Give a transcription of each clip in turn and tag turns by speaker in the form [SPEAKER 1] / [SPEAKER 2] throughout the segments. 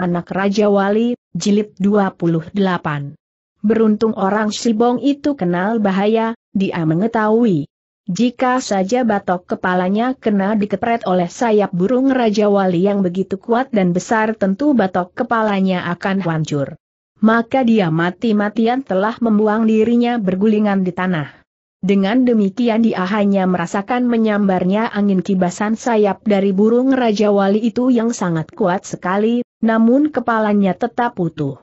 [SPEAKER 1] Anak Raja Wali, Jilid 28. Beruntung orang Sibong itu kenal bahaya, dia mengetahui. Jika saja batok kepalanya kena dikepret oleh sayap burung Raja Wali yang begitu kuat dan besar tentu batok kepalanya akan hancur. Maka dia mati-matian telah membuang dirinya bergulingan di tanah. Dengan demikian dia hanya merasakan menyambarnya angin kibasan sayap dari burung Raja Wali itu yang sangat kuat sekali, namun kepalanya tetap utuh.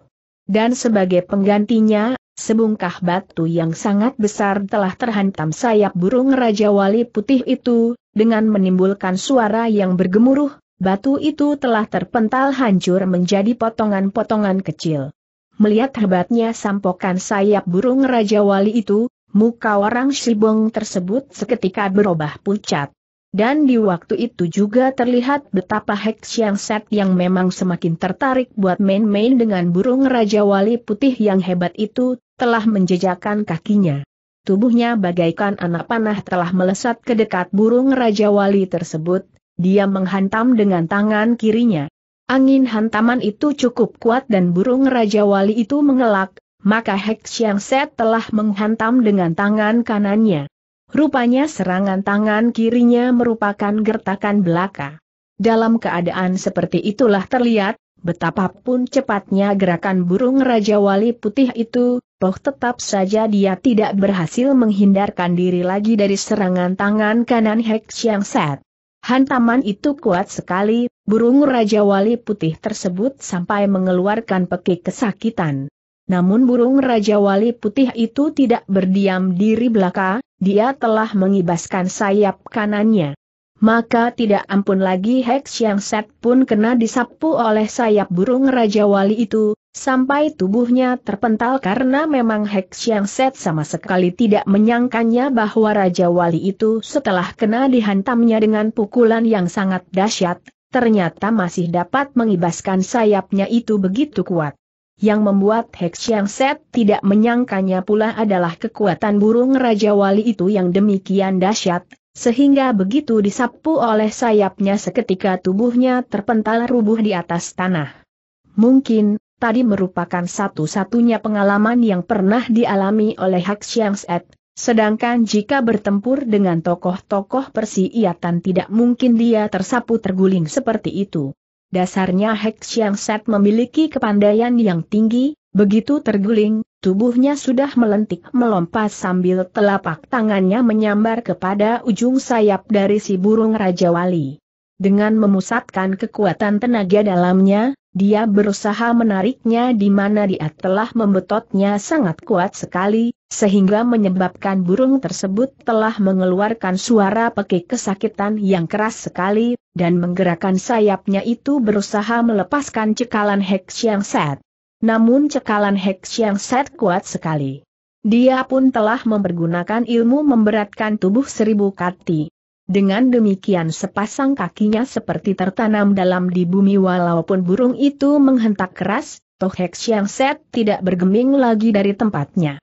[SPEAKER 1] Dan sebagai penggantinya, sebungkah batu yang sangat besar telah terhantam sayap burung Raja Wali putih itu, dengan menimbulkan suara yang bergemuruh, batu itu telah terpental hancur menjadi potongan-potongan kecil. Melihat hebatnya sampokan sayap burung Raja Wali itu, Muka orang Shibong tersebut seketika berubah pucat. Dan di waktu itu juga terlihat betapa Hek Siang Set yang memang semakin tertarik buat main-main dengan burung Raja Wali Putih yang hebat itu, telah menjejakkan kakinya. Tubuhnya bagaikan anak panah telah melesat ke dekat burung Raja Wali tersebut, dia menghantam dengan tangan kirinya. Angin hantaman itu cukup kuat dan burung Raja Wali itu mengelak, maka Hek Chiang Set telah menghantam dengan tangan kanannya. Rupanya serangan tangan kirinya merupakan gertakan belaka. Dalam keadaan seperti itulah terlihat, betapapun cepatnya gerakan burung Raja Wali Putih itu, Poh tetap saja dia tidak berhasil menghindarkan diri lagi dari serangan tangan kanan Hek Chiang Set. Hantaman itu kuat sekali, burung Raja Wali Putih tersebut sampai mengeluarkan pekik kesakitan. Namun burung Raja Wali Putih itu tidak berdiam diri belaka, dia telah mengibaskan sayap kanannya. Maka tidak ampun lagi Hex yang Set pun kena disapu oleh sayap burung Raja Wali itu, sampai tubuhnya terpental karena memang Hex yang Set sama sekali tidak menyangkanya bahwa Raja Wali itu setelah kena dihantamnya dengan pukulan yang sangat dahsyat, ternyata masih dapat mengibaskan sayapnya itu begitu kuat. Yang membuat Hex Yang Set tidak menyangkanya pula adalah kekuatan burung Raja Wali itu yang demikian dahsyat, sehingga begitu disapu oleh sayapnya seketika tubuhnya terpental rubuh di atas tanah. Mungkin, tadi merupakan satu-satunya pengalaman yang pernah dialami oleh Hex Yang Set, Sedangkan jika bertempur dengan tokoh-tokoh persiatan tidak mungkin dia tersapu terguling seperti itu. Dasarnya Hek Siang Set memiliki kepandaian yang tinggi, begitu terguling, tubuhnya sudah melentik melompat sambil telapak tangannya menyambar kepada ujung sayap dari si burung Raja Wali. Dengan memusatkan kekuatan tenaga dalamnya, dia berusaha menariknya di mana dia telah membetotnya sangat kuat sekali, sehingga menyebabkan burung tersebut telah mengeluarkan suara pekik kesakitan yang keras sekali, dan menggerakkan sayapnya itu berusaha melepaskan cekalan heks yang set. Namun cekalan heks yang set kuat sekali. Dia pun telah mempergunakan ilmu memberatkan tubuh seribu kati. Dengan demikian sepasang kakinya seperti tertanam dalam di bumi walaupun burung itu menghentak keras, Toh heks yang set tidak bergeming lagi dari tempatnya.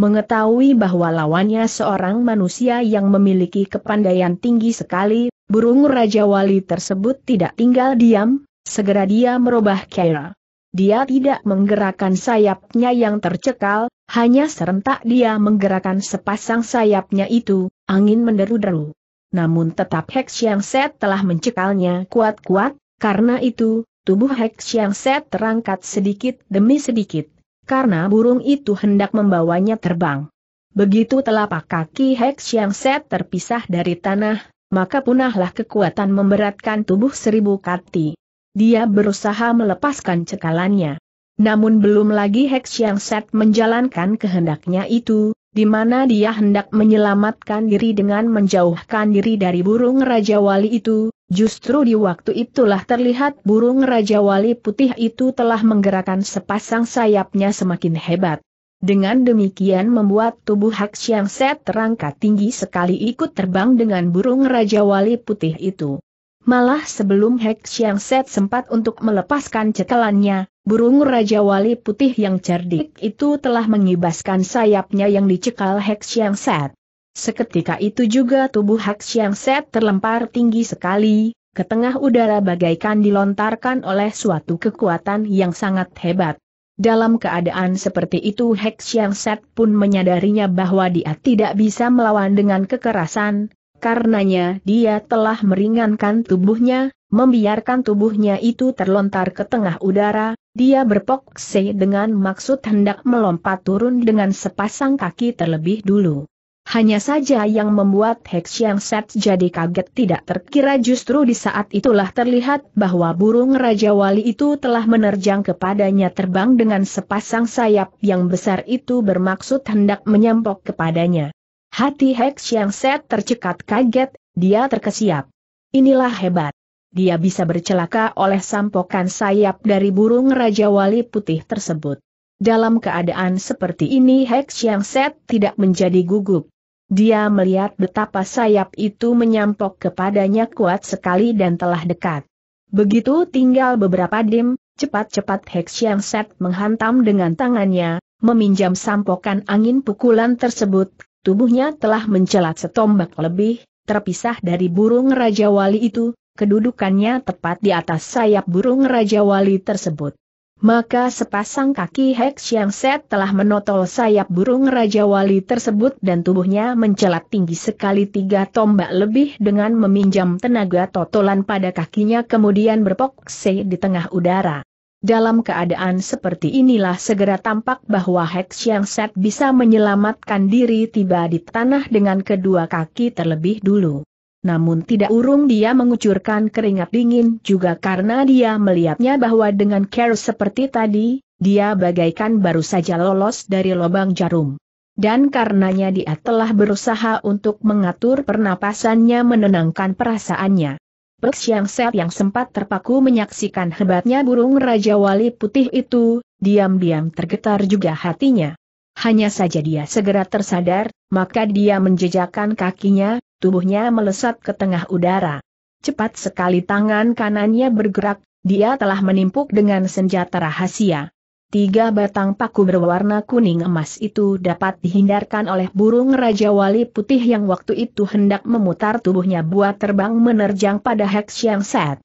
[SPEAKER 1] Mengetahui bahwa lawannya seorang manusia yang memiliki kepandaian tinggi sekali, burung Raja Wali tersebut tidak tinggal diam, segera dia merubah cara. Dia tidak menggerakkan sayapnya yang tercekal, hanya serentak dia menggerakkan sepasang sayapnya itu, angin menderu-deru. Namun tetap Hex Yang Set telah mencekalnya kuat-kuat, karena itu, tubuh Hex Yang Set terangkat sedikit demi sedikit, karena burung itu hendak membawanya terbang. Begitu telapak kaki Hex yang Set terpisah dari tanah, maka punahlah kekuatan memberatkan tubuh seribu kati. Dia berusaha melepaskan cekalannya. Namun belum lagi Hex yang Set menjalankan kehendaknya itu, di mana dia hendak menyelamatkan diri dengan menjauhkan diri dari burung Raja Wali itu, Justru di waktu itulah terlihat burung Raja Wali Putih itu telah menggerakkan sepasang sayapnya semakin hebat. Dengan demikian membuat tubuh Hak Siang Set terangkat tinggi sekali ikut terbang dengan burung Raja Wali Putih itu. Malah sebelum Hak Siang Set sempat untuk melepaskan cekalannya, burung Raja Wali Putih yang cerdik itu telah mengibaskan sayapnya yang dicekal Hak Siang Set. Seketika itu juga tubuh Hak Siang Set terlempar tinggi sekali, ke tengah udara bagaikan dilontarkan oleh suatu kekuatan yang sangat hebat. Dalam keadaan seperti itu Hek Siang Set pun menyadarinya bahwa dia tidak bisa melawan dengan kekerasan, karenanya dia telah meringankan tubuhnya, membiarkan tubuhnya itu terlontar ke tengah udara, dia berpokse dengan maksud hendak melompat turun dengan sepasang kaki terlebih dulu. Hanya saja yang membuat Hex Yang Set jadi kaget tidak terkira justru di saat itulah terlihat bahwa burung Raja Wali itu telah menerjang kepadanya terbang dengan sepasang sayap yang besar itu bermaksud hendak menyampok kepadanya. Hati Hex Yang Set tercekat kaget, dia terkesiap. Inilah hebat. Dia bisa bercelaka oleh sampokan sayap dari burung Raja Wali putih tersebut. Dalam keadaan seperti ini Hex Yang Set tidak menjadi gugup. Dia melihat betapa sayap itu menyampok kepadanya kuat sekali dan telah dekat. Begitu tinggal beberapa dim, cepat-cepat Hex Yang Set menghantam dengan tangannya, meminjam sampokan angin pukulan tersebut, tubuhnya telah mencelat setombak lebih, terpisah dari burung Raja Wali itu, kedudukannya tepat di atas sayap burung Raja Wali tersebut. Maka sepasang kaki Hex yang set telah menotol sayap burung Raja Wali tersebut dan tubuhnya mencelat tinggi sekali tiga tombak lebih dengan meminjam tenaga totolan pada kakinya kemudian se di tengah udara. Dalam keadaan seperti inilah segera tampak bahwa Hex yang set bisa menyelamatkan diri tiba di tanah dengan kedua kaki terlebih dulu. Namun tidak urung dia mengucurkan keringat dingin juga karena dia melihatnya bahwa dengan care seperti tadi, dia bagaikan baru saja lolos dari lubang jarum. Dan karenanya dia telah berusaha untuk mengatur pernapasannya menenangkan perasaannya. Pek yang Set yang sempat terpaku menyaksikan hebatnya burung Raja Wali Putih itu, diam-diam tergetar juga hatinya. Hanya saja dia segera tersadar, maka dia menjejakkan kakinya, tubuhnya melesat ke tengah udara. Cepat sekali tangan kanannya bergerak, dia telah menimpuk dengan senjata rahasia. Tiga batang paku berwarna kuning emas itu dapat dihindarkan oleh burung Raja Wali Putih yang waktu itu hendak memutar tubuhnya buat terbang menerjang pada Hex Yang Set.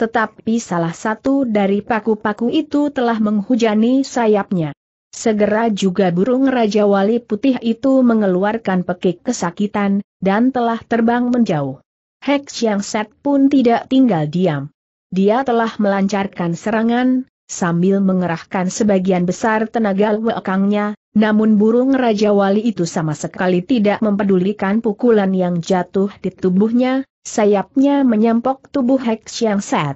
[SPEAKER 1] Tetapi salah satu dari paku-paku itu telah menghujani sayapnya. Segera juga burung Raja Wali Putih itu mengeluarkan pekik kesakitan, dan telah terbang menjauh. Hek yang Set pun tidak tinggal diam. Dia telah melancarkan serangan, sambil mengerahkan sebagian besar tenaga wekangnya, namun burung Raja Wali itu sama sekali tidak mempedulikan pukulan yang jatuh di tubuhnya, sayapnya menyempok tubuh Hek yang Set.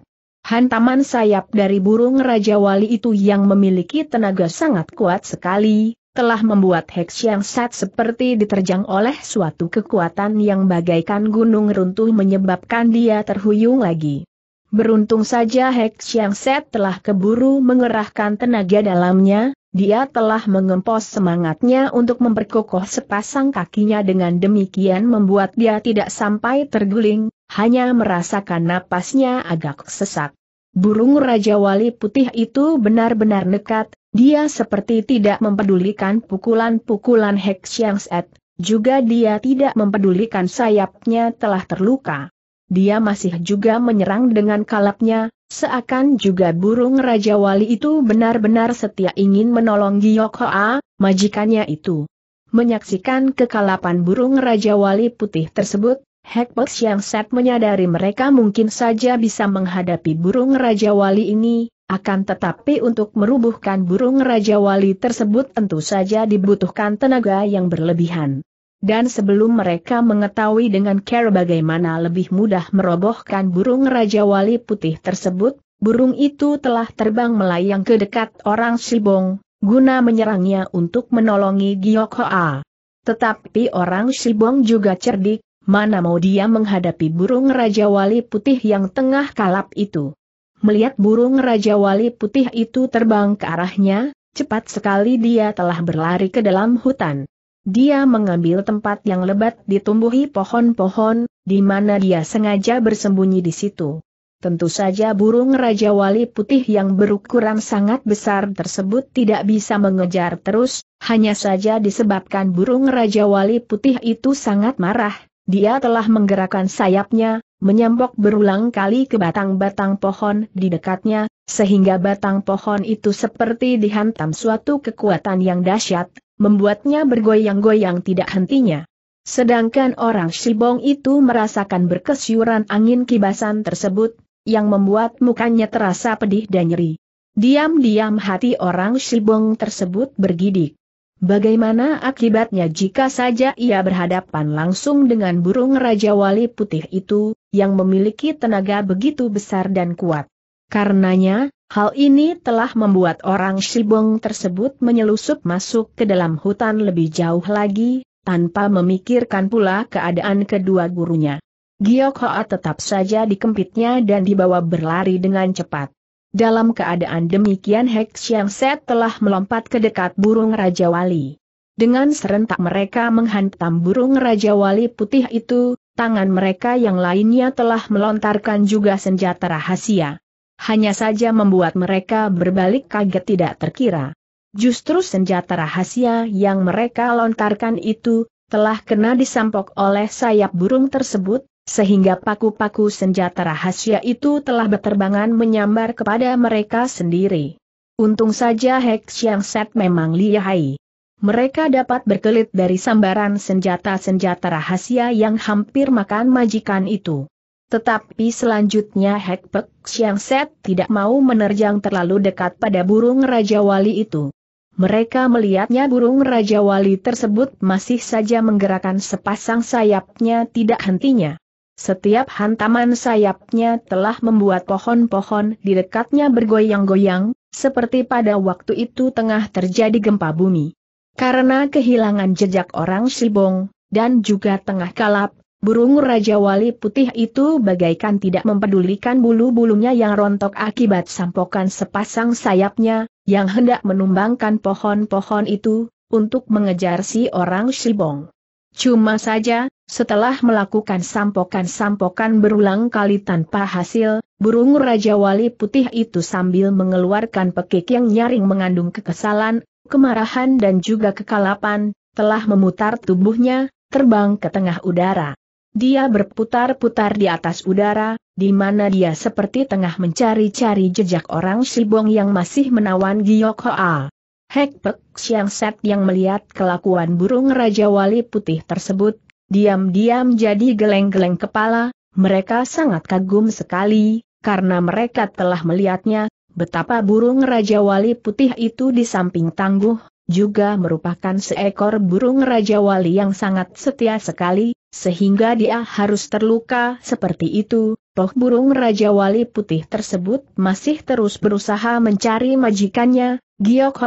[SPEAKER 1] Hantaman sayap dari burung Raja Wali itu yang memiliki tenaga sangat kuat sekali, telah membuat Hex yang Sat seperti diterjang oleh suatu kekuatan yang bagaikan gunung runtuh menyebabkan dia terhuyung lagi. Beruntung saja Hex yang Set telah keburu mengerahkan tenaga dalamnya, dia telah mengempos semangatnya untuk memperkokoh sepasang kakinya dengan demikian membuat dia tidak sampai terguling, hanya merasakan napasnya agak sesak. Burung Raja Wali Putih itu benar-benar nekat, dia seperti tidak mempedulikan pukulan-pukulan Hek Xiang Set, juga dia tidak mempedulikan sayapnya telah terluka. Dia masih juga menyerang dengan kalapnya, seakan juga burung Raja Wali itu benar-benar setia ingin menolong Giyok Hoa, majikannya itu. Menyaksikan kekalapan burung Raja Wali Putih tersebut, Hekpek yang Set menyadari mereka mungkin saja bisa menghadapi burung Raja Wali ini, akan tetapi untuk merubuhkan burung Raja Wali tersebut tentu saja dibutuhkan tenaga yang berlebihan. Dan sebelum mereka mengetahui dengan care bagaimana lebih mudah merobohkan burung Raja Wali putih tersebut, burung itu telah terbang melayang ke dekat orang Sibong, guna menyerangnya untuk menolongi Giok Hoa. Tetapi orang Sibong juga cerdik, Mana mau dia menghadapi burung Raja Wali Putih yang tengah kalap itu. Melihat burung Raja Wali Putih itu terbang ke arahnya, cepat sekali dia telah berlari ke dalam hutan. Dia mengambil tempat yang lebat ditumbuhi pohon-pohon, di mana dia sengaja bersembunyi di situ. Tentu saja burung Raja Wali Putih yang berukuran sangat besar tersebut tidak bisa mengejar terus, hanya saja disebabkan burung Raja Wali Putih itu sangat marah, dia telah menggerakkan sayapnya, menyambok berulang kali ke batang-batang pohon di dekatnya, sehingga batang pohon itu seperti dihantam suatu kekuatan yang dahsyat, membuatnya bergoyang-goyang tidak hentinya. Sedangkan orang Shibong itu merasakan berkesyuran angin kibasan tersebut, yang membuat mukanya terasa pedih dan nyeri. Diam-diam hati orang Shibong tersebut bergidik. Bagaimana akibatnya jika saja ia berhadapan langsung dengan burung Raja Wali Putih itu, yang memiliki tenaga begitu besar dan kuat? Karenanya, hal ini telah membuat orang Shibong tersebut menyelusup masuk ke dalam hutan lebih jauh lagi, tanpa memikirkan pula keadaan kedua gurunya. Giok Hoa tetap saja dikempitnya dan dibawa berlari dengan cepat. Dalam keadaan demikian Hek Xiang Set telah melompat ke dekat burung Raja Wali. Dengan serentak mereka menghantam burung Raja Wali putih itu, tangan mereka yang lainnya telah melontarkan juga senjata rahasia. Hanya saja membuat mereka berbalik kaget tidak terkira. Justru senjata rahasia yang mereka lontarkan itu, telah kena disampok oleh sayap burung tersebut, sehingga paku-paku senjata rahasia itu telah berterbangan menyambar kepada mereka sendiri. Untung saja Hex yang set memang lihai. Mereka dapat berkelit dari sambaran senjata-senjata rahasia yang hampir makan majikan itu. Tetapi selanjutnya Hek Pek Siang Set tidak mau menerjang terlalu dekat pada burung Raja Wali itu. Mereka melihatnya burung Raja Wali tersebut masih saja menggerakkan sepasang sayapnya tidak hentinya. Setiap hantaman sayapnya telah membuat pohon-pohon di dekatnya bergoyang-goyang, seperti pada waktu itu tengah terjadi gempa bumi. Karena kehilangan jejak orang Sibong, dan juga tengah kalap, burung Raja Wali Putih itu bagaikan tidak mempedulikan bulu-bulunya yang rontok akibat sampokan sepasang sayapnya, yang hendak menumbangkan pohon-pohon itu, untuk mengejar si orang Sibong. Cuma saja, setelah melakukan sampokan-sampokan berulang kali tanpa hasil, burung Raja Wali Putih itu sambil mengeluarkan pekik yang nyaring mengandung kekesalan, kemarahan dan juga kekalapan, telah memutar tubuhnya, terbang ke tengah udara. Dia berputar-putar di atas udara, di mana dia seperti tengah mencari-cari jejak orang Sibong yang masih menawan Giok Hoa. Hek Pek Siang Set yang melihat kelakuan burung Raja Wali Putih tersebut, Diam-diam jadi geleng-geleng kepala, mereka sangat kagum sekali, karena mereka telah melihatnya, betapa burung Raja Wali Putih itu di samping tangguh, juga merupakan seekor burung Raja Wali yang sangat setia sekali, sehingga dia harus terluka seperti itu, toh burung Raja Wali Putih tersebut masih terus berusaha mencari majikannya, Giok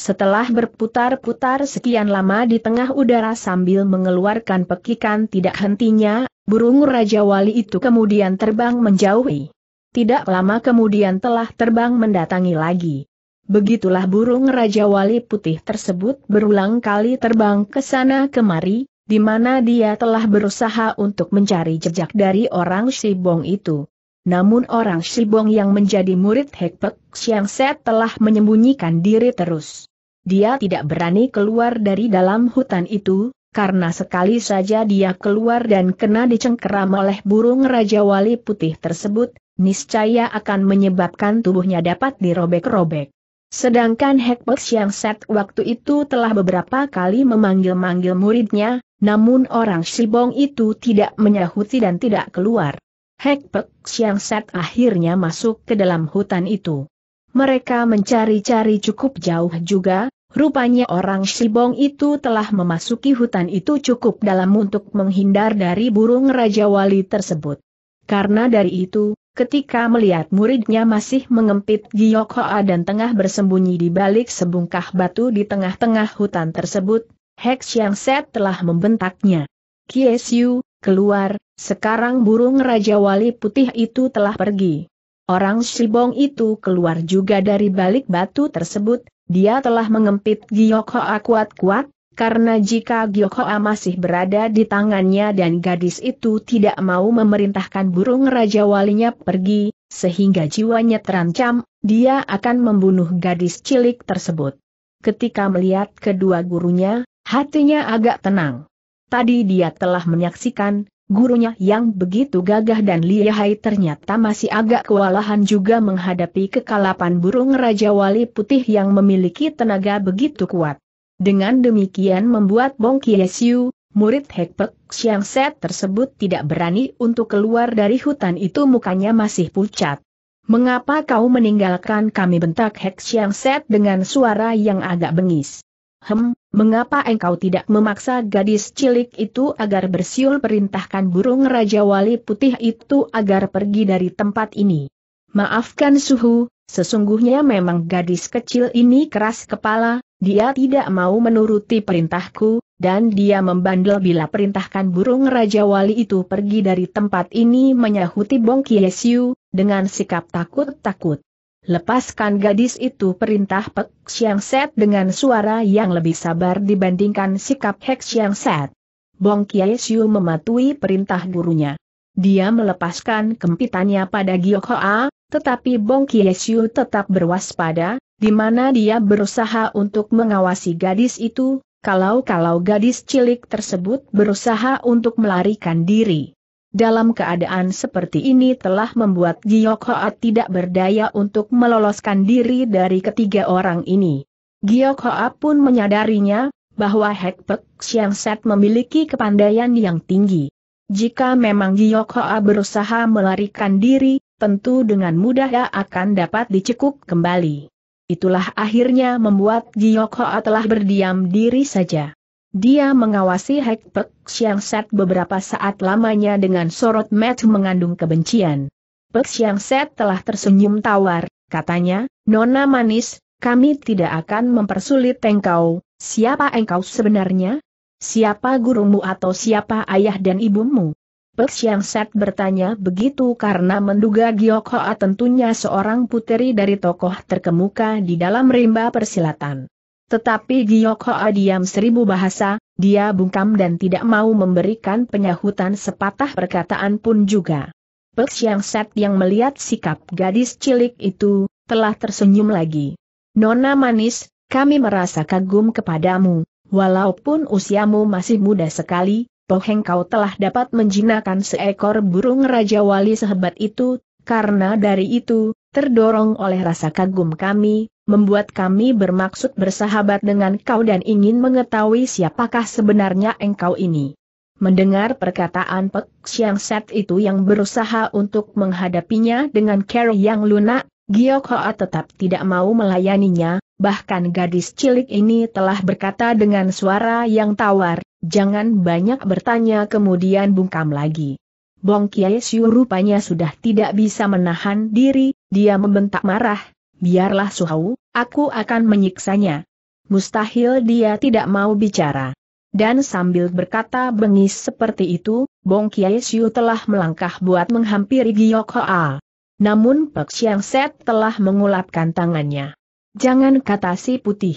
[SPEAKER 1] setelah berputar-putar sekian lama di tengah udara sambil mengeluarkan pekikan tidak hentinya, burung Raja Wali itu kemudian terbang menjauhi. Tidak lama kemudian telah terbang mendatangi lagi. Begitulah burung Raja Wali putih tersebut berulang kali terbang ke sana kemari, di mana dia telah berusaha untuk mencari jejak dari orang Sibong itu. Namun orang Sibong yang menjadi murid Hekpek Siang Set telah menyembunyikan diri terus dia tidak berani keluar dari dalam hutan itu, karena sekali saja dia keluar dan kena dicengkeram oleh burung Raja Wali Putih tersebut, niscaya akan menyebabkan tubuhnya dapat dirobek-robek. Sedangkan Hekpek yang Set waktu itu telah beberapa kali memanggil-manggil muridnya, namun orang Shibong itu tidak menyahuti dan tidak keluar. Hekpek yang Set akhirnya masuk ke dalam hutan itu. Mereka mencari-cari cukup jauh juga, Rupanya orang Sibong itu telah memasuki hutan itu cukup dalam untuk menghindar dari burung Raja Wali tersebut. Karena dari itu, ketika melihat muridnya masih mengempit Giok Hoa dan tengah bersembunyi di balik sebungkah batu di tengah-tengah hutan tersebut, Hex Yang Set telah membentaknya. Kiesiu, keluar, sekarang burung Raja Wali putih itu telah pergi. Orang Sibong itu keluar juga dari balik batu tersebut, dia telah mengempit Giokhoa kuat-kuat, karena jika Giokhoa masih berada di tangannya dan gadis itu tidak mau memerintahkan burung Raja Walinya pergi, sehingga jiwanya terancam, dia akan membunuh gadis cilik tersebut. Ketika melihat kedua gurunya, hatinya agak tenang. Tadi dia telah menyaksikan, Gurunya yang begitu gagah dan lihai ternyata masih agak kewalahan juga menghadapi kekalapan burung Raja Wali Putih yang memiliki tenaga begitu kuat. Dengan demikian membuat Bong Kiesiu, murid Hekpek Siang Set tersebut tidak berani untuk keluar dari hutan itu mukanya masih pucat. Mengapa kau meninggalkan kami bentak Hek Siang Set dengan suara yang agak bengis? Hem, Mengapa engkau tidak memaksa gadis cilik itu agar bersiul perintahkan burung Raja Wali Putih itu agar pergi dari tempat ini? Maafkan suhu, sesungguhnya memang gadis kecil ini keras kepala, dia tidak mau menuruti perintahku, dan dia membandel bila perintahkan burung Raja Wali itu pergi dari tempat ini menyahuti Bong Kiesiu, dengan sikap takut-takut. Lepaskan gadis itu perintah Pek Siang Set dengan suara yang lebih sabar dibandingkan sikap Hek Siang Set. Bong Kiai Siu mematuhi perintah gurunya. Dia melepaskan kempitannya pada Giok Hoa, tetapi Bong Kiai Siu tetap berwaspada, di mana dia berusaha untuk mengawasi gadis itu, kalau-kalau gadis cilik tersebut berusaha untuk melarikan diri. Dalam keadaan seperti ini telah membuat Giok Hoat tidak berdaya untuk meloloskan diri dari ketiga orang ini. Giok Hoat pun menyadarinya, bahwa Hek Pek Siang Set memiliki kepandaian yang tinggi. Jika memang Giok Hoat berusaha melarikan diri, tentu dengan mudah ia akan dapat dicekuk kembali. Itulah akhirnya membuat Giok Hoat telah berdiam diri saja. Dia mengawasi Hek Pek Siang Set beberapa saat lamanya dengan sorot mata mengandung kebencian. Pek Siang Set telah tersenyum tawar, katanya, Nona Manis, kami tidak akan mempersulit engkau, siapa engkau sebenarnya? Siapa gurumu atau siapa ayah dan ibumu? Pek Siang Set bertanya begitu karena menduga Giok Hoa tentunya seorang puteri dari tokoh terkemuka di dalam rimba persilatan. Tetapi Hoa diam seribu bahasa, dia bungkam dan tidak mau memberikan penyahutan sepatah perkataan pun juga. Pek Siang Set yang melihat sikap gadis cilik itu, telah tersenyum lagi. Nona manis, kami merasa kagum kepadamu, walaupun usiamu masih muda sekali, Poheng kau telah dapat menjinakkan seekor burung Raja Wali sehebat itu, karena dari itu, terdorong oleh rasa kagum kami, membuat kami bermaksud bersahabat dengan kau dan ingin mengetahui siapakah sebenarnya engkau ini. Mendengar perkataan Pek Siang Set itu yang berusaha untuk menghadapinya dengan cara yang lunak, Giyok Hoa tetap tidak mau melayaninya, bahkan gadis cilik ini telah berkata dengan suara yang tawar, jangan banyak bertanya kemudian bungkam lagi. Bong Kiai rupanya sudah tidak bisa menahan diri, dia membentak marah, biarlah Suhau, aku akan menyiksanya. Mustahil dia tidak mau bicara. Dan sambil berkata bengis seperti itu, Bong Kiai Siu telah melangkah buat menghampiri Giyok Hoa. Namun Pek Siang Set telah mengulapkan tangannya. Jangan kata si putih.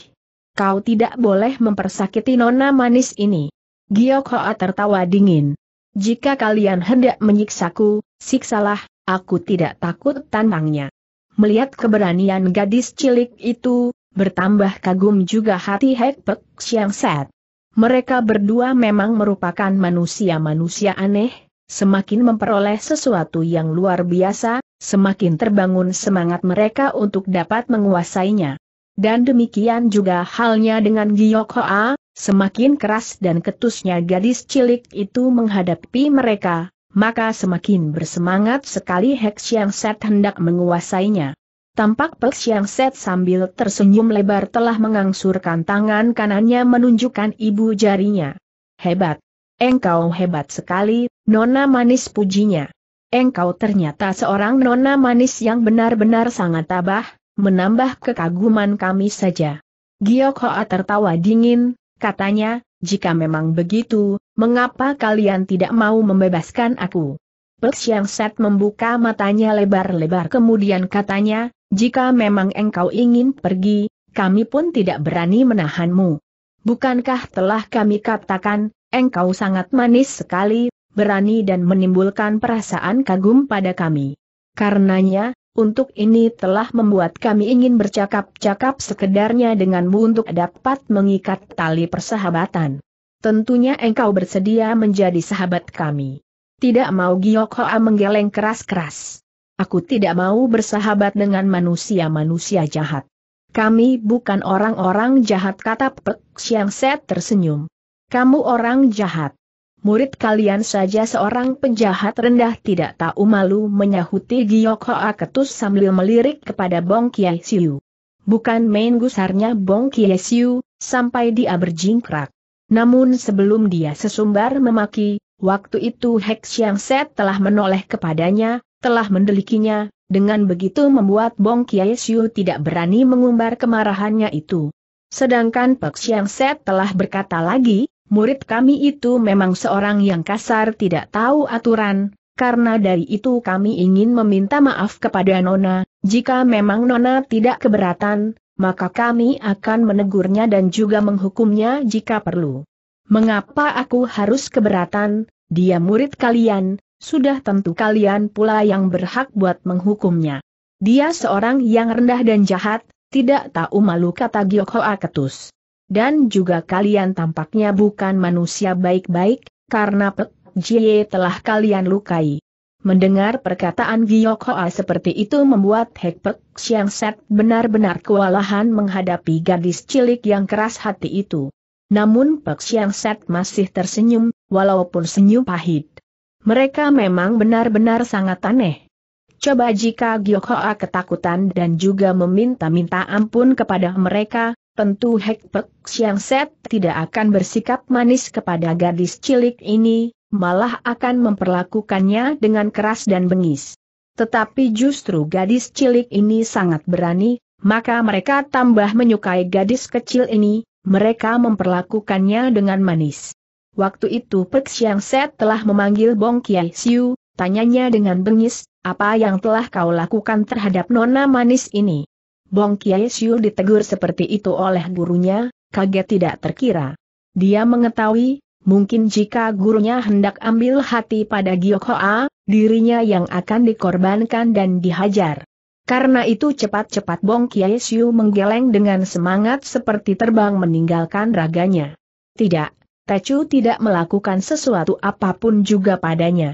[SPEAKER 1] Kau tidak boleh mempersakiti nona manis ini. Giyok Hoa tertawa dingin. Jika kalian hendak menyiksaku, siksalah, Aku tidak takut tantangnya. Melihat keberanian gadis cilik itu, bertambah kagum juga hati Hek Pek Siang Set. Mereka berdua memang merupakan manusia-manusia aneh, semakin memperoleh sesuatu yang luar biasa, semakin terbangun semangat mereka untuk dapat menguasainya. Dan demikian juga halnya dengan Giyok Hoa, semakin keras dan ketusnya gadis cilik itu menghadapi mereka, maka semakin bersemangat sekali Hek Siang Set hendak menguasainya. Tampak Pek Siang Set sambil tersenyum lebar telah mengangsurkan tangan kanannya menunjukkan ibu jarinya. Hebat! Engkau hebat sekali, nona manis pujinya. Engkau ternyata seorang nona manis yang benar-benar sangat tabah, menambah kekaguman kami saja. Giyok Hoa tertawa dingin, katanya, jika memang begitu, mengapa kalian tidak mau membebaskan aku? Pek yang Set membuka matanya lebar-lebar kemudian katanya, jika memang engkau ingin pergi, kami pun tidak berani menahanmu. Bukankah telah kami katakan, engkau sangat manis sekali, berani dan menimbulkan perasaan kagum pada kami. Karenanya, untuk ini telah membuat kami ingin bercakap-cakap sekedarnya denganmu untuk dapat mengikat tali persahabatan. Tentunya engkau bersedia menjadi sahabat kami. Tidak mau Giyok Hoa menggeleng keras-keras. Aku tidak mau bersahabat dengan manusia-manusia jahat. Kami bukan orang-orang jahat kata Pek Siang Set tersenyum. Kamu orang jahat murid kalian saja seorang penjahat rendah tidak tahu malu menyahuti Giyok Hoa Ketus sambil melirik kepada Bong Kiai Siu. Bukan main gusarnya Bong Kiai Siu, sampai dia berjingkrak. Namun sebelum dia sesumbar memaki, waktu itu Hek Siang Set telah menoleh kepadanya, telah mendelikinya, dengan begitu membuat Bong Kiai Siu tidak berani mengumbar kemarahannya itu. Sedangkan Pek Siang Set telah berkata lagi, murid kami itu memang seorang yang kasar tidak tahu aturan, karena dari itu kami ingin meminta maaf kepada Nona, jika memang Nona tidak keberatan, maka kami akan menegurnya dan juga menghukumnya jika perlu. Mengapa aku harus keberatan, dia murid kalian, sudah tentu kalian pula yang berhak buat menghukumnya. Dia seorang yang rendah dan jahat, tidak tahu malu kata Gyokhoa Ketus dan juga kalian tampaknya bukan manusia baik-baik, karena Pek Jie telah kalian lukai. Mendengar perkataan Giyok Hoa seperti itu membuat Hek Pek Siang Set benar-benar kewalahan menghadapi gadis cilik yang keras hati itu. Namun Pek Siang Set masih tersenyum, walaupun senyum pahit. Mereka memang benar-benar sangat aneh. Coba jika Hoa ketakutan dan juga meminta-minta ampun kepada mereka, tentu Hek Pek Siang Set tidak akan bersikap manis kepada gadis cilik ini, malah akan memperlakukannya dengan keras dan bengis. Tetapi justru gadis cilik ini sangat berani, maka mereka tambah menyukai gadis kecil ini, mereka memperlakukannya dengan manis. Waktu itu Pek Siang Set telah memanggil Bong Kiai Siu, tanyanya dengan bengis, apa yang telah kau lakukan terhadap nona manis ini? Bong Siu ditegur seperti itu oleh gurunya, kaget tidak terkira. Dia mengetahui, mungkin jika gurunya hendak ambil hati pada Giokhoa, dirinya yang akan dikorbankan dan dihajar. Karena itu cepat-cepat Bong Siu menggeleng dengan semangat seperti terbang meninggalkan raganya. Tidak, Tecu tidak melakukan sesuatu apapun juga padanya.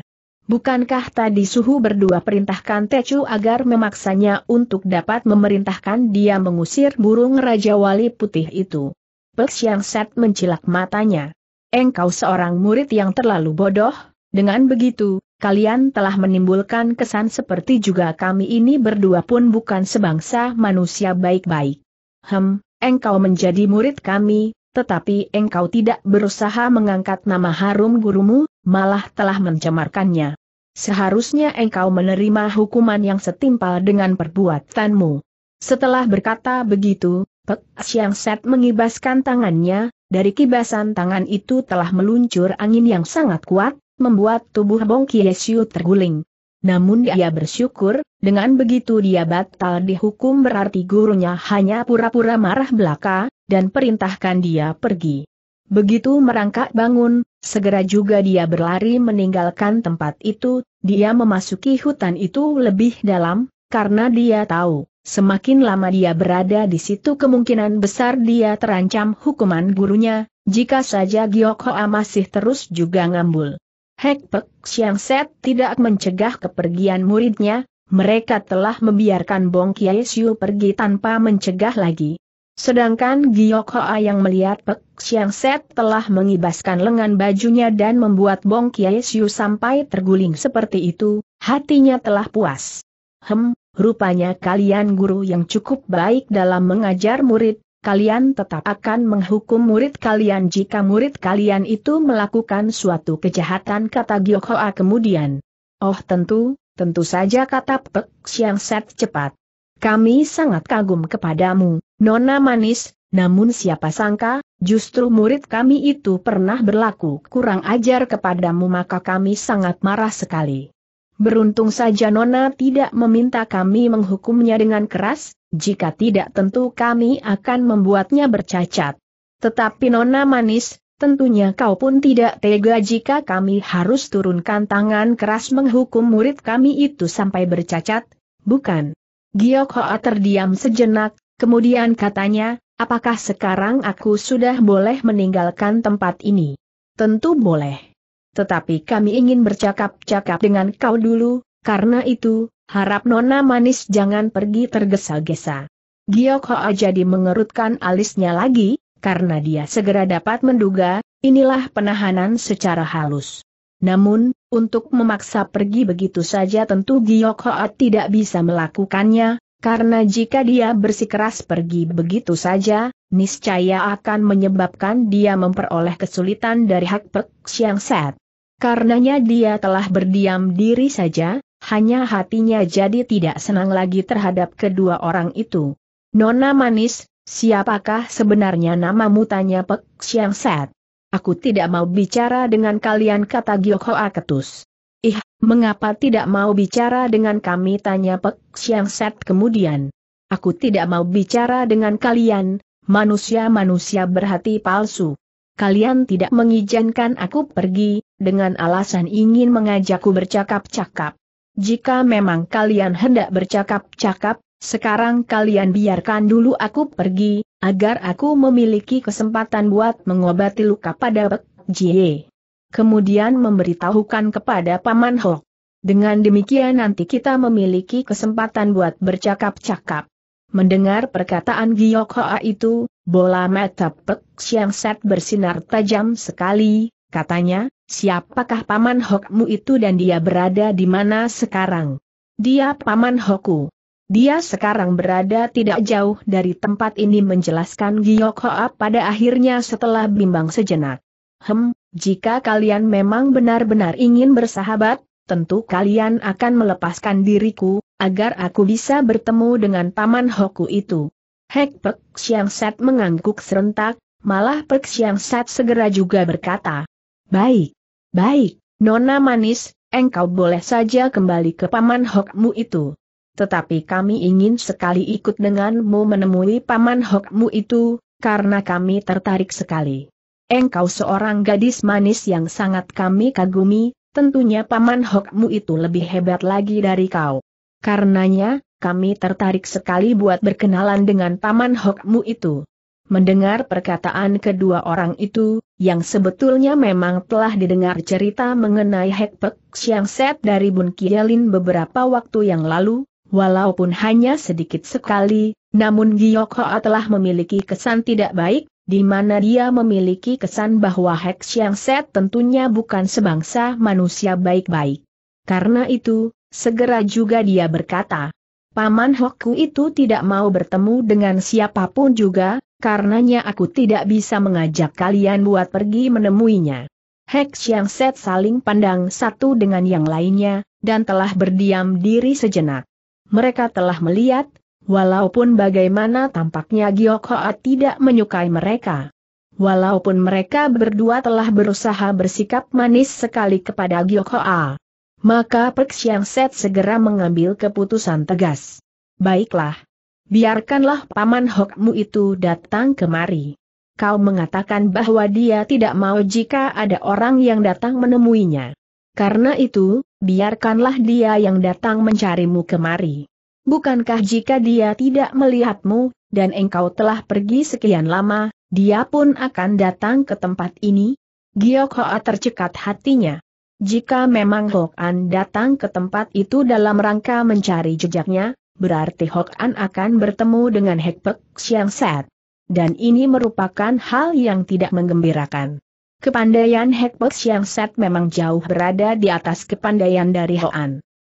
[SPEAKER 1] Bukankah tadi suhu berdua perintahkan Tecu agar memaksanya untuk dapat memerintahkan dia mengusir burung Raja Wali Putih itu? Pek Siang Set mencilak matanya. Engkau seorang murid yang terlalu bodoh, dengan begitu, kalian telah menimbulkan kesan seperti juga kami ini berdua pun bukan sebangsa manusia baik-baik. Hem, engkau menjadi murid kami, tetapi engkau tidak berusaha mengangkat nama harum gurumu, malah telah mencemarkannya. Seharusnya engkau menerima hukuman yang setimpal dengan perbuatanmu. Setelah berkata begitu, Pek Siang Set mengibaskan tangannya, dari kibasan tangan itu telah meluncur angin yang sangat kuat, membuat tubuh Bong Kiesiu terguling. Namun dia bersyukur, dengan begitu dia batal dihukum berarti gurunya hanya pura-pura marah belaka, dan perintahkan dia pergi. Begitu merangkak bangun, segera juga dia berlari meninggalkan tempat itu, dia memasuki hutan itu lebih dalam, karena dia tahu, semakin lama dia berada di situ kemungkinan besar dia terancam hukuman gurunya, jika saja Giok Hoa masih terus juga ngambul. Hek Pek Siang Set tidak mencegah kepergian muridnya, mereka telah membiarkan Bong Kiai Siu pergi tanpa mencegah lagi. Sedangkan Giyok Hoa yang melihat Pek Siang Set telah mengibaskan lengan bajunya dan membuat Bong Kiai Siu sampai terguling seperti itu, hatinya telah puas. Hem, rupanya kalian guru yang cukup baik dalam mengajar murid, kalian tetap akan menghukum murid kalian jika murid kalian itu melakukan suatu kejahatan kata Giyok Hoa kemudian. Oh tentu, tentu saja kata Pek Siang Set cepat. Kami sangat kagum kepadamu Nona manis, namun siapa sangka, justru murid kami itu pernah berlaku kurang ajar kepadamu maka kami sangat marah sekali. Beruntung saja Nona tidak meminta kami menghukumnya dengan keras, jika tidak tentu kami akan membuatnya bercacat. Tetapi Nona manis, Tentunya kau pun tidak tega jika kami harus turunkan tangan keras menghukum murid kami itu sampai bercacat, bukan? Giyok Hoa terdiam sejenak, Kemudian katanya, apakah sekarang aku sudah boleh meninggalkan tempat ini? Tentu boleh. Tetapi kami ingin bercakap-cakap dengan kau dulu, karena itu, harap nona manis jangan pergi tergesa-gesa. Gioko aja jadi mengerutkan alisnya lagi, karena dia segera dapat menduga, inilah penahanan secara halus. Namun, untuk memaksa pergi begitu saja tentu Gioko a tidak bisa melakukannya, karena jika dia bersikeras pergi begitu saja, niscaya akan menyebabkan dia memperoleh kesulitan dari hak Pek Siang Set. Karenanya dia telah berdiam diri saja, hanya hatinya jadi tidak senang lagi terhadap kedua orang itu. Nona Manis, siapakah sebenarnya namamu tanya Pek Siang Set? Aku tidak mau bicara dengan kalian kata Gyokhoa Ketus. Ih, mengapa tidak mau bicara dengan kami? Tanya Pek Siang Set kemudian. Aku tidak mau bicara dengan kalian, manusia-manusia berhati palsu. Kalian tidak mengizinkan aku pergi, dengan alasan ingin mengajakku bercakap-cakap. Jika memang kalian hendak bercakap-cakap, sekarang kalian biarkan dulu aku pergi, agar aku memiliki kesempatan buat mengobati luka pada Pek Jie kemudian memberitahukan kepada Paman Hok. Dengan demikian nanti kita memiliki kesempatan buat bercakap-cakap. Mendengar perkataan Giyok Hoa itu, bola mata Pek Siang Set bersinar tajam sekali, katanya, siapakah Paman Hokmu itu dan dia berada di mana sekarang? Dia Paman Hoku. Dia sekarang berada tidak jauh dari tempat ini menjelaskan Giyok Hoa pada akhirnya setelah bimbang sejenak. Hem, jika kalian memang benar-benar ingin bersahabat, tentu kalian akan melepaskan diriku, agar aku bisa bertemu dengan Paman Hoku itu. Hek Pek Siang Set mengangguk serentak, malah Pek Siang Set segera juga berkata. Baik, baik, Nona Manis, engkau boleh saja kembali ke Paman Hokmu itu. Tetapi kami ingin sekali ikut denganmu menemui Paman Hokmu itu, karena kami tertarik sekali. Engkau seorang gadis manis yang sangat kami kagumi, tentunya Paman Hokmu itu lebih hebat lagi dari kau. Karenanya, kami tertarik sekali buat berkenalan dengan Paman Hokmu itu. Mendengar perkataan kedua orang itu, yang sebetulnya memang telah didengar cerita mengenai Hek Pek Siang Set dari Bun Kielin beberapa waktu yang lalu, walaupun hanya sedikit sekali, namun Giok telah memiliki kesan tidak baik, di mana dia memiliki kesan bahwa Hex Yang Set tentunya bukan sebangsa manusia baik-baik. Karena itu, segera juga dia berkata, Paman Hokku itu tidak mau bertemu dengan siapapun juga, karenanya aku tidak bisa mengajak kalian buat pergi menemuinya. Hex yang set saling pandang satu dengan yang lainnya, dan telah berdiam diri sejenak. Mereka telah melihat, Walaupun bagaimana tampaknya Giok Hoa tidak menyukai mereka. Walaupun mereka berdua telah berusaha bersikap manis sekali kepada Giok Hoa. Maka Pek Siang Set segera mengambil keputusan tegas. Baiklah. Biarkanlah Paman Hokmu itu datang kemari. Kau mengatakan bahwa dia tidak mau jika ada orang yang datang menemuinya. Karena itu, biarkanlah dia yang datang mencarimu kemari bukankah jika dia tidak melihatmu, dan engkau telah pergi sekian lama, dia pun akan datang ke tempat ini? Giok Hoa tercekat hatinya. Jika memang Hok An datang ke tempat itu dalam rangka mencari jejaknya, berarti Hok An akan bertemu dengan Hek Pek Siang Set. Dan ini merupakan hal yang tidak menggembirakan. Kepandaian Hek Pek Siang Set memang jauh berada di atas kepandaian dari Hok An.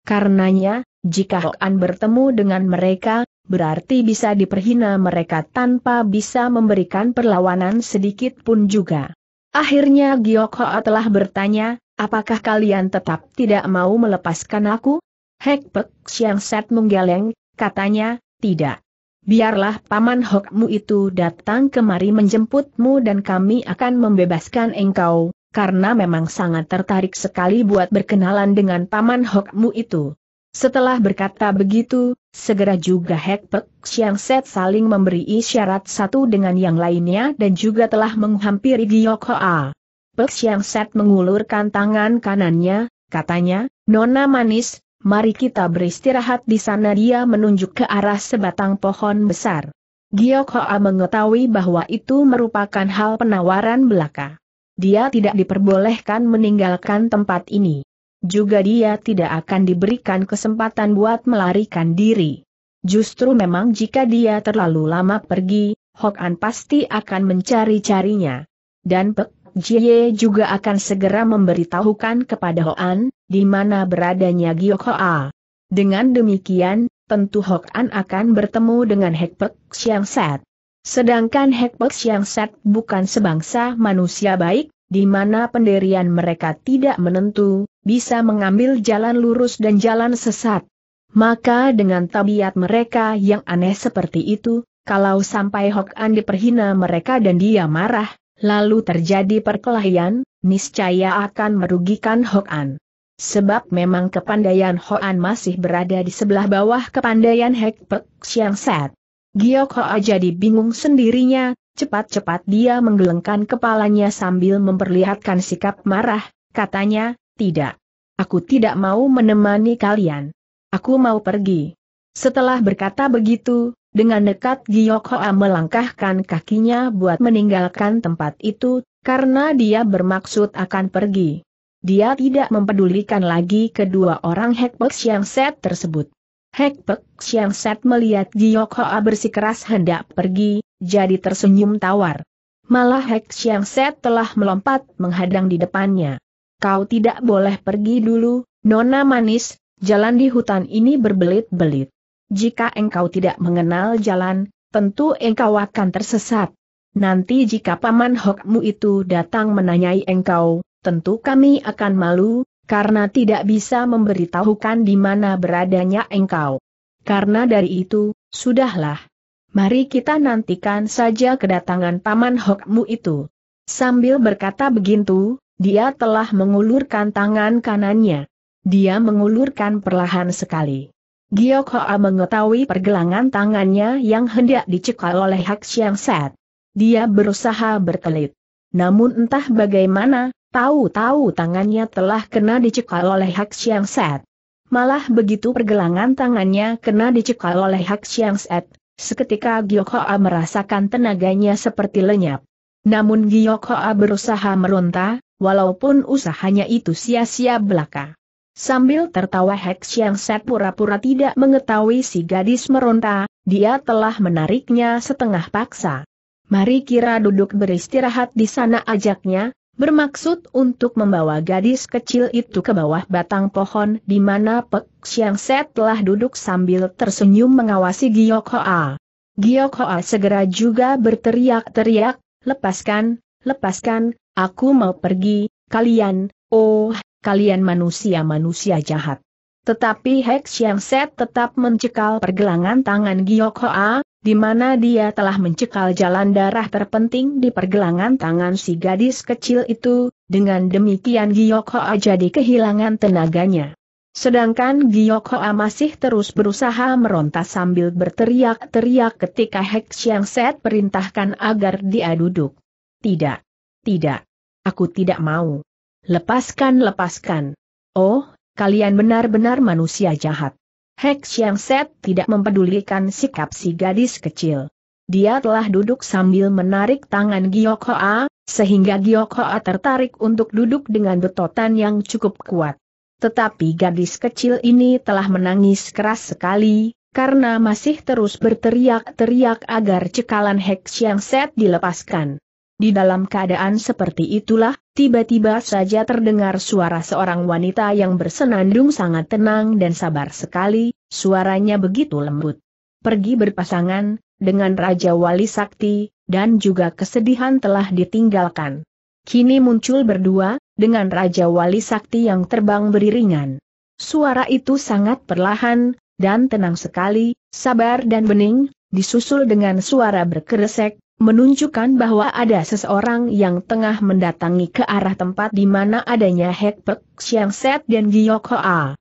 [SPEAKER 1] Karenanya, jika Hoan oh. bertemu dengan mereka, berarti bisa diperhina mereka tanpa bisa memberikan perlawanan sedikit pun juga. Akhirnya Giok Hoa telah bertanya, apakah kalian tetap tidak mau melepaskan aku? Hek Pek Siang Set menggeleng, katanya, tidak. Biarlah Paman Hokmu itu datang kemari menjemputmu dan kami akan membebaskan engkau, karena memang sangat tertarik sekali buat berkenalan dengan Paman Hokmu itu. Setelah berkata begitu, segera juga Hek Pek Xiang Set saling memberi isyarat satu dengan yang lainnya dan juga telah menghampiri Giyok Hoa. Pek Xiang Set mengulurkan tangan kanannya, katanya, Nona Manis, mari kita beristirahat di sana dia menunjuk ke arah sebatang pohon besar. Giyok Hoa mengetahui bahwa itu merupakan hal penawaran belaka. Dia tidak diperbolehkan meninggalkan tempat ini juga dia tidak akan diberikan kesempatan buat melarikan diri. Justru memang jika dia terlalu lama pergi, Hok An pasti akan mencari-carinya. Dan Pek Jie juga akan segera memberitahukan kepada Hok An, di mana beradanya Giyok Hoa. Dengan demikian, tentu Hok An akan bertemu dengan Hek Pek Siang Set. Sedangkan Hek Pek Siang Set bukan sebangsa manusia baik, di mana pendirian mereka tidak menentu, bisa mengambil jalan lurus dan jalan sesat. Maka dengan tabiat mereka yang aneh seperti itu, kalau sampai Hok An diperhina mereka dan dia marah, lalu terjadi perkelahian, niscaya akan merugikan Hok An. Sebab memang kepandaian Ho An masih berada di sebelah bawah kepandaian Hek Pek Siang Set. Giyok Hoa jadi bingung sendirinya, Cepat-cepat dia menggelengkan kepalanya sambil memperlihatkan sikap marah, katanya, tidak. Aku tidak mau menemani kalian. Aku mau pergi. Setelah berkata begitu, dengan dekat Giyok Hoa melangkahkan kakinya buat meninggalkan tempat itu, karena dia bermaksud akan pergi. Dia tidak mempedulikan lagi kedua orang Hekbox yang Set tersebut. Hek Pek Siang Set melihat Giyok Hoa bersikeras hendak pergi, jadi tersenyum tawar. Malah Hek Siang Set telah melompat menghadang di depannya. Kau tidak boleh pergi dulu, Nona Manis, jalan di hutan ini berbelit-belit. Jika engkau tidak mengenal jalan, tentu engkau akan tersesat. Nanti jika paman Hokmu itu datang menanyai engkau, tentu kami akan malu, karena tidak bisa memberitahukan di mana beradanya engkau. Karena dari itu, sudahlah. Mari kita nantikan saja kedatangan Paman Hokmu itu. Sambil berkata begitu, dia telah mengulurkan tangan kanannya. Dia mengulurkan perlahan sekali. Giok Hoa mengetahui pergelangan tangannya yang hendak dicekal oleh Hak Siang Set. Dia berusaha berkelit. Namun entah bagaimana, Tahu-tahu tangannya telah kena dicekal oleh Hak Siang Set. Malah begitu pergelangan tangannya kena dicekal oleh Hak Siang Set, seketika A merasakan tenaganya seperti lenyap. Namun A berusaha meronta, walaupun usahanya itu sia-sia belaka. Sambil tertawa Hak Siang Set pura-pura tidak mengetahui si gadis meronta, dia telah menariknya setengah paksa. Mari kira duduk beristirahat di sana ajaknya, bermaksud untuk membawa gadis kecil itu ke bawah batang pohon di mana Pek Siang Set telah duduk sambil tersenyum mengawasi Giyok Hoa. Giyok Hoa segera juga berteriak-teriak, lepaskan, lepaskan, aku mau pergi, kalian, oh, kalian manusia-manusia jahat. Tetapi Hex Yang Set tetap mencekal pergelangan tangan Giok Hoa, di mana dia telah mencekal jalan darah terpenting di pergelangan tangan si gadis kecil itu, dengan demikian Giok Hoa jadi kehilangan tenaganya. Sedangkan Giok Hoa masih terus berusaha meronta sambil berteriak-teriak ketika Hex Yang Set perintahkan agar dia duduk. Tidak. Tidak. Aku tidak mau. Lepaskan, lepaskan. Oh, kalian benar-benar manusia jahat. Hek Set tidak mempedulikan sikap si gadis kecil. Dia telah duduk sambil menarik tangan Giyok Hoa, sehingga Giyok Hoa tertarik untuk duduk dengan betotan yang cukup kuat. Tetapi gadis kecil ini telah menangis keras sekali, karena masih terus berteriak-teriak agar cekalan Hek Set dilepaskan. Di dalam keadaan seperti itulah, tiba-tiba saja terdengar suara seorang wanita yang bersenandung sangat tenang dan sabar sekali, suaranya begitu lembut. Pergi berpasangan, dengan Raja Wali Sakti, dan juga kesedihan telah ditinggalkan. Kini muncul berdua, dengan Raja Wali Sakti yang terbang beriringan. Suara itu sangat perlahan, dan tenang sekali, sabar dan bening, disusul dengan suara berkeresek, menunjukkan bahwa ada seseorang yang tengah mendatangi ke arah tempat di mana adanya Hek Pek Siang Set dan Giok Hoa.